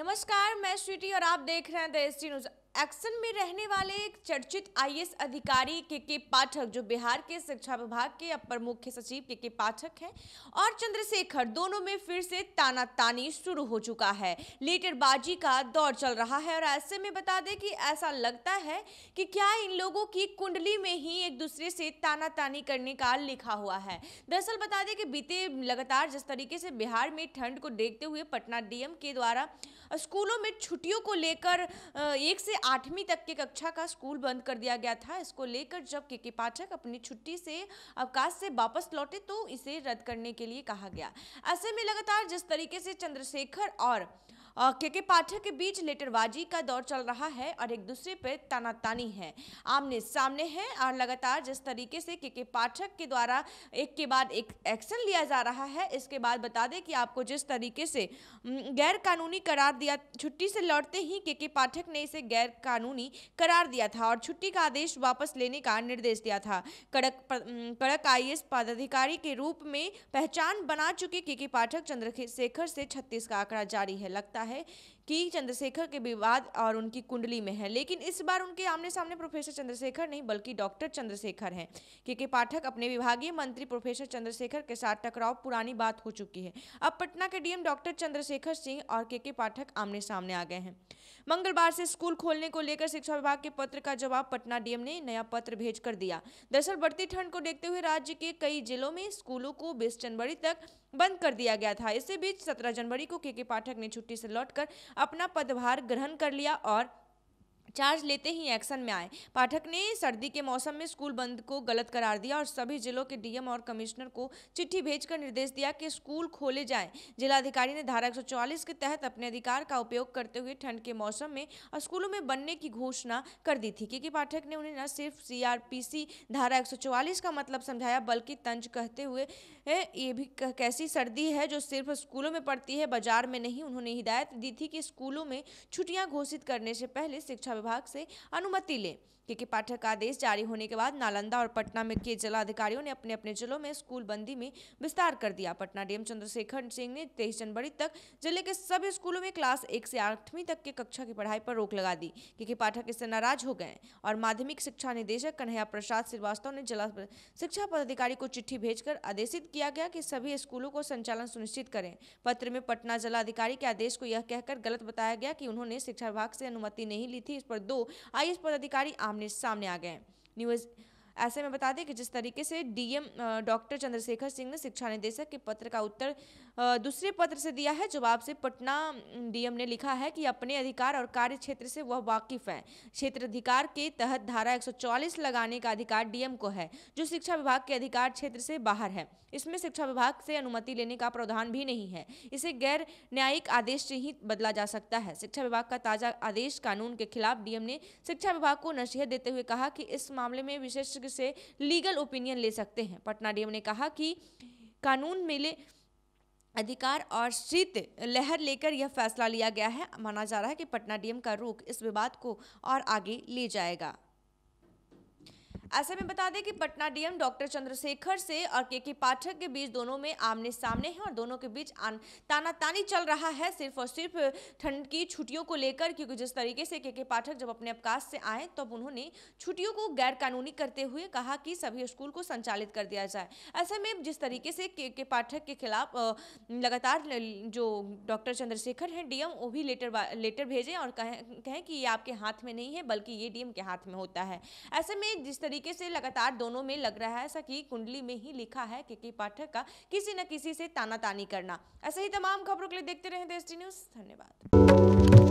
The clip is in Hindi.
नमस्कार मैं स्वीटी और आप देख रहे हैं द एस न्यूज़ एक्शन में रहने वाले एक चर्चित आईएएस अधिकारी के के पाठक जो बिहार के शिक्षा विभाग के अपर मुख्य सचिव के के पाठक हैं और चंद्रशेखर दोनों में फिर से तानातानी शुरू हो चुका है लीटरबाजी का दौर चल रहा है और ऐसे में बता दें कि ऐसा लगता है कि क्या इन लोगों की कुंडली में ही एक दूसरे से तानातानी करने का लिखा हुआ है दरअसल बता दें कि बीते लगातार जिस तरीके से बिहार में ठंड को देखते हुए पटना डीएम के द्वारा स्कूलों में छुट्टियों को लेकर एक से आठवीं तक की कक्षा का स्कूल बंद कर दिया गया था इसको लेकर जब के के पाठक अपनी छुट्टी से अवकाश से वापस लौटे तो इसे रद्द करने के लिए कहा गया ऐसे में लगातार जिस तरीके से चंद्रशेखर और के के पाठक के बीच लेटरबाजी का दौर चल रहा है और एक दूसरे पर तानातानी है आमने सामने है और लगातार जिस तरीके से के के पाठक के द्वारा एक के बाद एक एक्शन लिया जा रहा है इसके बाद बता दें कि आपको जिस तरीके से गैर कानूनी करार दिया छुट्टी से लौटते ही के के पाठक ने इसे गैर कानूनी करार दिया था और छुट्टी का आदेश वापस लेने का निर्देश दिया था कड़क कड़क आई पदाधिकारी के रूप में पहचान बना चुके के के पाठक चंद्रशेखर से छत्तीस का आंकड़ा जारी है लगता है है की चंद्रशेखर के विवाद और उनकी कुंडली में है लेकिन इस बार उनके आमने सामने प्रोफेसर चंद्रशेखर नहीं बल्कि डॉक्टर चंद्रशेखर हैं के के पाठक अपने विभागीय मंत्री प्रोफेसर चंद्रशेखर के साथ टकराव पुरानी बात हो चुकी है अब पटना के डीएम डॉक्टर चंद्रशेखर सिंह और के के पाठक आमने सामने आ गए हैं मंगलवार से स्कूल खोलने को लेकर शिक्षा विभाग के पत्र का जवाब पटना डीएम ने नया पत्र भेज कर दिया दरअसल बढ़ती ठंड को देखते हुए राज्य के कई जिलों में स्कूलों को बीस जनवरी तक बंद कर दिया गया था इसी बीच सत्रह जनवरी को के के पाठक ने छुट्टी से लौटकर अपना पदभार ग्रहण कर लिया और चार्ज लेते ही एक्शन में आए पाठक ने सर्दी के मौसम में स्कूल बंद को गलत करार दिया और सभी जिलों के डीएम और कमिश्नर को चिट्ठी भेजकर निर्देश दिया कि स्कूल खोले जाएं जिलाधिकारी ने धारा 144 के तहत अपने अधिकार का उपयोग करते हुए ठंड के मौसम में स्कूलों में बनने की घोषणा कर दी थी क्योंकि पाठक ने उन्हें न सिर्फ सी धारा एक का मतलब समझाया बल्कि तंज कहते हुए ये भी कैसी सर्दी है जो सिर्फ स्कूलों में पड़ती है बाजार में नहीं उन्होंने हिदायत दी थी कि स्कूलों में छुट्टियाँ घोषित करने से पहले शिक्षा विभाग से अनुमति लें क्योंकि पाठक आदेश जारी होने के बाद नालंदा और पटना में के जिलाधिकारियों ने अपने अपने जिलों में स्कूल बंदी में विस्तार कर दिया पटना डीएम चंद्रशेखर सिंह ने तेईस जनवरी तक जिले के सभी स्कूलों में क्लास एक से आठवीं तक के कक्षा की पढ़ाई पर रोक लगा दी क्योंकि पाठक इससे नाराज हो गए और माध्यमिक शिक्षा निदेशक कन्हैया प्रसाद श्रीवास्तव ने जिला शिक्षा पदाधिकारी को चिट्ठी भेजकर आदेशित किया गया कि सभी स्कूलों को संचालन सुनिश्चित करें पत्र में पटना जिलाधिकारी के आदेश को यह कहकर गलत बताया गया कि उन्होंने शिक्षा विभाग से अनुमति नहीं ली थी इस पर दो आई पदाधिकारी आमने सामने आ गए न्यूज ऐसे में बता दें कि जिस तरीके से डीएम डॉक्टर चंद्रशेखर सिंह ने शिक्षा निदेशक के पत्र का उत्तर दूसरे पत्र से दिया है जवाब से पटना डीएम ने लिखा है कि अपने अधिकार और कार्य क्षेत्र से वह वाकिफ है क्षेत्र अधिकार के तहत धारा 144 लगाने का अधिकार डीएम को है जो शिक्षा विभाग के अधिकार क्षेत्र से बाहर है इसमें शिक्षा विभाग से अनुमति लेने का प्रावधान भी नहीं है इसे गैर न्यायिक आदेश से ही बदला जा सकता है शिक्षा विभाग का ताजा आदेश कानून के खिलाफ डीएम ने शिक्षा विभाग को नसीहत देते हुए कहा कि इस मामले में विशेषज्ञ से लीगल ओपिनियन ले सकते हैं पटना डीएम ने कहा कि कानून मेले अधिकार और शीत लहर लेकर यह फैसला लिया गया है माना जा रहा है कि पटना डीएम का रुख इस विवाद को और आगे ले जाएगा ऐसे में बता दें कि पटना डीएम डॉक्टर चंद्रशेखर से और के के पाठक के बीच दोनों में आमने सामने हैं और दोनों के बीच तानातानी चल रहा है सिर्फ और सिर्फ ठंड की छुट्टियों को लेकर क्योंकि जिस तरीके से के के पाठक जब अपने अवकाश से आए तब तो उन्होंने छुट्टियों को गैरकानूनी करते हुए कहा कि सभी स्कूल को संचालित कर दिया जाए ऐसे में जिस तरीके से के के पाठक के खिलाफ लगातार जो डॉक्टर चंद्रशेखर हैं डीएम वो भी लेटर लेटर भेजें और कहें कहें कि ये आपके हाथ में नहीं है बल्कि ये डीएम के हाथ में होता है ऐसे में जिस तरीके तरीके से लगातार दोनों में लग रहा है ऐसा कि कुंडली में ही लिखा है के के पाठक का किसी न किसी से तानातानी करना ऐसे ही तमाम खबरों के लिए देखते रहे देश न्यूज धन्यवाद